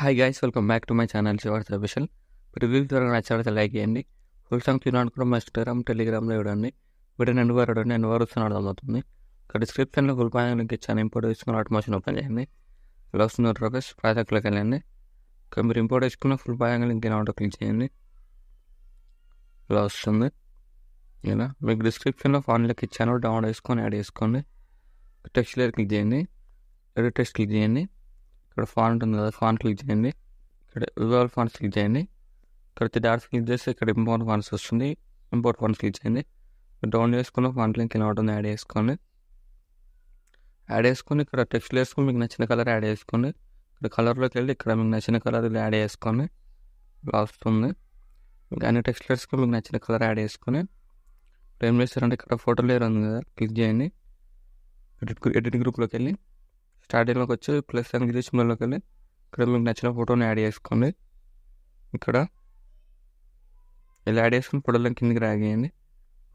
hi guys welcome back to my channel Shivartha official preview త్వరగా నచ్చినట్లయితే like చేయండి full song చూడాలని కూడా మా ఇన్స్టాగ్రామ్ టెలిగ్రామ్లో ఇవ్వండి వీటిని ఎన్ని వారు ఇవ్వండి ఎన్ని వారు వస్తున్నాడు అవుతుంది ఇక్కడ డిస్క్రిప్షన్లో ఫుల్ పాయింట్ లింక్ ఇచ్చాను ఇంపోర్ట్ తీసుకుని ఆటోమేషన్ ఓపెన్ చేయండి ఇలా వస్తున్న రిక్వెస్ట్ ప్రాజెక్ట్లోకి వెళ్ళండి ఇక మీరు ఇంపోర్ట్ తీసుకున్న full point link auto click చేయండి ఇలా వస్తుంది ఇలా మీకు డిస్క్రిప్షన్లో ఫాన్ లింక్ ఇచ్చాను డౌన్లోడ్ చేసుకొని యాడ్ చేసుకోండి టెక్స్ట్ లేయర్ క్లిక్ చేయండి ఎడిట్ టెక్స్ట్ క్లిక్ చేయండి ఇక్కడ ఫాంట్ ఉంది కదా ఫాంట్ క్లిక్ చేయండి ఇక్కడ వివాల్ ఫాంట్స్ క్లిక్ చేయండి ఇక్కడ డాట్స్ క్లిక్ చేస్తే ఇక్కడ ఇంపోర్ట్ ఫాంట్స్ వస్తుంది ఇంపోర్ట్ ఫాంట్స్ క్లిక్ చేయండి డౌన్ చేసుకున్న ఫాంట్ లింక్ ఇలా ఉంటుంది యాడ్ చేసుకోండి యాడ్ చేసుకొని ఇక్కడ టెక్స్ట్ వేసుకుని మీకు నచ్చిన కలర్ యాడ్ చేసుకోండి ఇక్కడ కలర్లోకి వెళ్ళి ఇక్కడ మీకు నచ్చిన కలర్ యాడ్ చేసుకోండి ఇలా వస్తుంది అన్ని టెక్స్ట్ వేసుకుని మీకు నచ్చిన కలర్ యాడ్ చేసుకొని ఏం చేస్తారంటే ఇక్కడ ఫోటో లేరు ఉంది కదా క్లిక్ చేయండి ఎడిట్ ఎడిట్ గ్రూప్లోకి వెళ్ళి స్టార్టింగ్లోకి వచ్చి ప్లస్ అని తీసి చిమ్లోకి వెళ్ళి ఇక్కడ మీకు నచ్చిన ఫోటోని యాడ్ చేసుకోండి ఇక్కడ ఇలా యాడ్ చేసుకుని ఫోటోలను కిందకి ర్యాగ్ చేయండి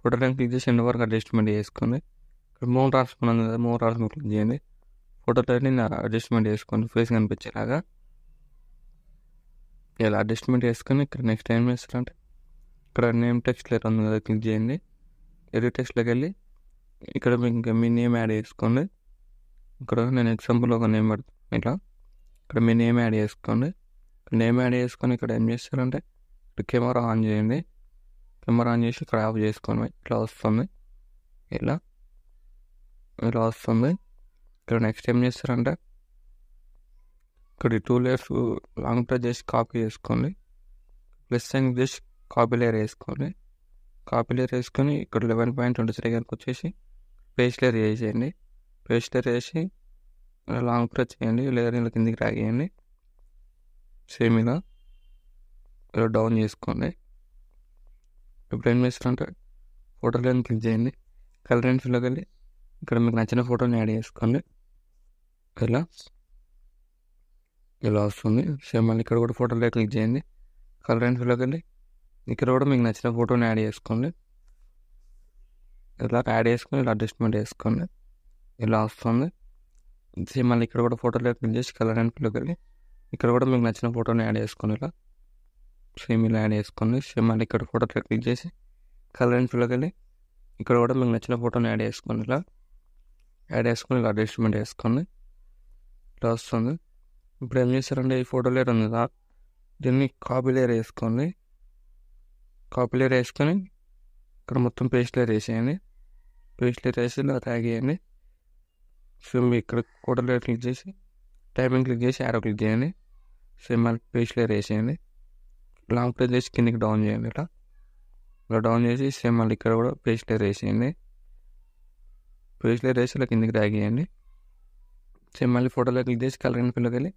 ఫోటోలను క్లిక్ చేసి ఎండ్ వరకు అడ్జస్ట్మెంట్ చేసుకోండి ఇక్కడ మూడు రాల్స్ కదా మూడు రాల్స్ క్లిక్ చేయండి ఫోటోలని అడ్జస్ట్మెంట్ చేసుకోండి ఫేస్ కనిపించేలాగా ఇలా అడ్జస్ట్మెంట్ చేసుకొని ఇక్కడ నెక్స్ట్ ఏం చేస్తారంటే ఇక్కడ నేమ్ టెక్స్ట్ లెటర్ ఉంది కదా క్లిక్ చేయండి ఎడిట్ టెక్స్ట్లోకి వెళ్ళి ఇక్కడ మీకు మీ నేమ్ యాడ్ చేసుకోండి ఇక్కడ నేను ఎగ్జాంపుల్ ఒక నేమ్ పెడతాను ఇట్లా ఇక్కడ మీ నేమ్ యాడ్ చేసుకోండి నేమ్ యాడ్ చేసుకొని ఇక్కడ ఏం చేస్తారంటే ఇక్కడ కెమెరా ఆన్ చేయండి కెమెరా ఆన్ చేసి ఇక్కడ ఆఫ్ చేసుకోండి ఇట్లా వస్తుంది ఇలా ఇలా వస్తుంది ఇక్కడ నెక్స్ట్ ఏం చేస్తారంటే ఇక్కడ టూ లేయర్స్ లాంగ్ ప్రెస్ చేసి కాపీ చేసుకోండి ప్లస్ సైన్ చేసి కాపీ లేయర్ వేసుకోండి కాపీ లేయర్ వేసుకొని ఇక్కడ లెవెన్ పాయింట్ ట్వంటీ త్రీ గారికి వచ్చేసి పేజ్ లేయర్ చేసేయండి పేస్టర్ వేసి లాంగ్ ప్రెస్ చేయండి లేదా ఇలా కిందికి రాగేయండి సేమ్ ఇలా ఇలా డౌన్ చేసుకోండి ఇప్పుడు ఏం చేస్తారంటే ఫోటోలు లేని క్లిక్ చేయండి కలర్ అండ్ ఫిల్లోకి వెళ్ళి ఇక్కడ మీకు నచ్చిన ఫోటోని యాడ్ చేసుకోండి ఇలా ఇలా వస్తుంది సేమ్ మళ్ళీ ఇక్కడ కూడా ఫోటోలో క్లిక్ చేయండి కలర్ అండ్ ఫిల్లోకి వెళ్ళి ఇక్కడ కూడా మీకు నచ్చిన ఫోటోని యాడ్ చేసుకోండి ఇలా యాడ్ చేసుకొని ఇలా అడ్జస్ట్మెంట్ చేసుకోండి ఇలా వస్తుంది సేమ్ మళ్ళీ ఇక్కడ కూడా ఫోటోలు క్లిక్ చేసి కలర్ అండ్ పిల్లకి కలిగి ఇక్కడ కూడా మీకు నచ్చిన ఫోటోని యాడ్ చేసుకుని ఇలా సేమ్ ఇలా యాడ్ చేసుకుని సేమ్ మళ్ళీ ఇక్కడ ఫోటోలు క్లిక్ చేసి కలర్ అండ్ పిల్లకి వెళ్ళి ఇక్కడ కూడా మీకు నచ్చిన ఫోటోని యాడ్ చేసుకుని ఇలా యాడ్ చేసుకుని ఇలా అడ్జస్ట్మెంట్ వేసుకోండి ఇలా వస్తుంది ఇప్పుడు ఏం చేస్తారంటే ఈ ఫోటో లేయర్ ఉంది కదా దీన్ని కాపీ లేర్ వేసుకోండి కాపీ లేర్ వేసుకొని ఇక్కడ మొత్తం పేస్ట్ లేర్ వేసేయండి పేస్ట్ లేర్ వేసి ఇలా ట్యాగ్ చేయండి సేమ్ ఇక్కడ కోటర్ క్లిక్ చేసి టైపింగ్ క్లిక్ చేసి యారో క్లిక్ చేయండి సేమ్ మన పేజ్ వేసేయండి లాంగ్ ప్రెస్ చేసి కిందికి డౌన్ చేయండి ఇట్లా ఇలా డౌన్ చేసి సేమ్ మళ్ళీ ఇక్కడ కూడా పేజ్ వేసేయండి పేజ్ వేసి ఇలా కిందికి డ్రాగ్ చేయండి సేమ్ మళ్ళీ ఫోటోలో క్లిక్ చేసి కలర్ అండ్ పిల్లకి వెళ్ళి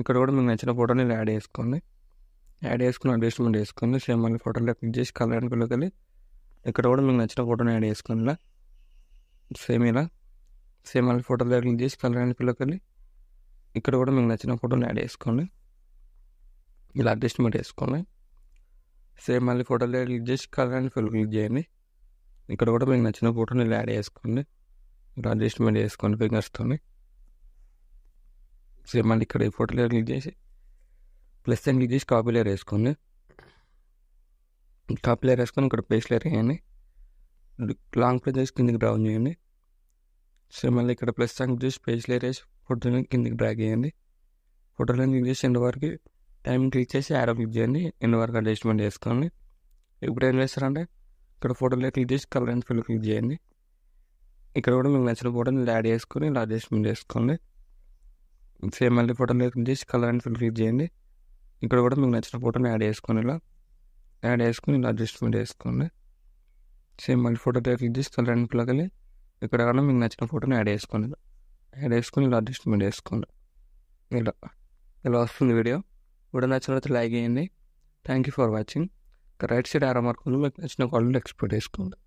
ఇక్కడ కూడా మీకు నచ్చిన ఫోటోని ఇలా యాడ్ చేసుకోండి యాడ్ చేసుకుని అడ్జస్ట్మెంట్ చేసుకోండి సేమ్ మళ్ళీ ఫోటోలో క్లిక్ చేసి కలర్ అండ్ పిల్లకి వెళ్ళి ఇక్కడ కూడా మీకు నచ్చిన ఫోటోని యాడ్ చేసుకోండి ఇలా సేమ్ ఇలా సేమ్ అలాంటి ఫోటోలు దగ్గర క్లిక్ చేసి కలర్ అండ్ పిల్లకి ఇక్కడ కూడా మీకు నచ్చిన ఫోటోని యాడ్ చేసుకోండి ఇలా అడ్జస్ట్మెంట్ వేసుకోండి సేమ్ మళ్ళీ ఫోటో దగ్గర క్లిక్ చేసి కలర్ అండ్ ఫిల్ క్లిక్ చేయండి ఇక్కడ కూడా మీకు నచ్చిన ఫోటోని ఇలా యాడ్ చేసుకోండి ఇలా అడ్జస్ట్మెంట్ చేసుకోండి ఫింగర్స్తో సేమ్ మళ్ళీ ఇక్కడ ఈ ఫోటో క్లిక్ చేసి ప్లస్ అండ్ క్లిక్ చేసి కాపీ లేర్ వేసుకోండి కాపీ లేర్ వేసుకొని ఇక్కడ పేస్ట్ లేర్ వేయండి లాంగ్ ప్లేస్ చేసి కిందకి డ్రౌన్ చేయండి సో మళ్ళీ ఇక్కడ ప్లస్ సంక్ చూసి పేజ్ లేయర్ వేసి ఫోటోని కిందకి డ్రాగ్ చేయండి ఫోటోలను క్లిక్ చేసి ఎండ్ వరకు టైం క్లిక్ చేసి యారో క్లిక్ చేయండి ఎండ్ వరకు అడ్జస్ట్మెంట్ చేసుకోండి ఇప్పుడు ఏం చేస్తారంటే ఇక్కడ ఫోటోలో క్లిక్ చేసి కలర్ అండ్ ఫిల్ క్లిక్ చేయండి ఇక్కడ కూడా మీకు నచ్చిన ఫోటోని యాడ్ చేసుకొని ఇలా అడ్జస్ట్మెంట్ చేసుకోండి సేమ్ మళ్ళీ ఫోటోలో క్లిక్ చేసి కలర్ అండ్ ఫిల్ క్లిక్ చేయండి ఇక్కడ కూడా మీకు నచ్చిన ఫోటోని యాడ్ చేసుకొని ఇలా యాడ్ చేసుకుని ఇలా అడ్జస్ట్మెంట్ చేసుకోండి సేమ్ మళ్ళీ ఫోటో క్లిక్ చేసి కలర్ అండ్ ఫిల్ కలిగి ఇక్కడ కన్నా మీకు నచ్చిన ఫోటోని యాడ్ చేసుకోండి యాడ్ చేసుకొని ఇలా అడ్జస్ట్మెంట్ చేసుకోండి ఇలా ఇలా వస్తుంది వీడియో వీడియో నచ్చినట్లయితే లైక్ చేయండి thank you for watching right side arrow మార్కులు మీకు నచ్చిన కాళ్ళు ఎక్స్పెక్ట్ చేసుకోండి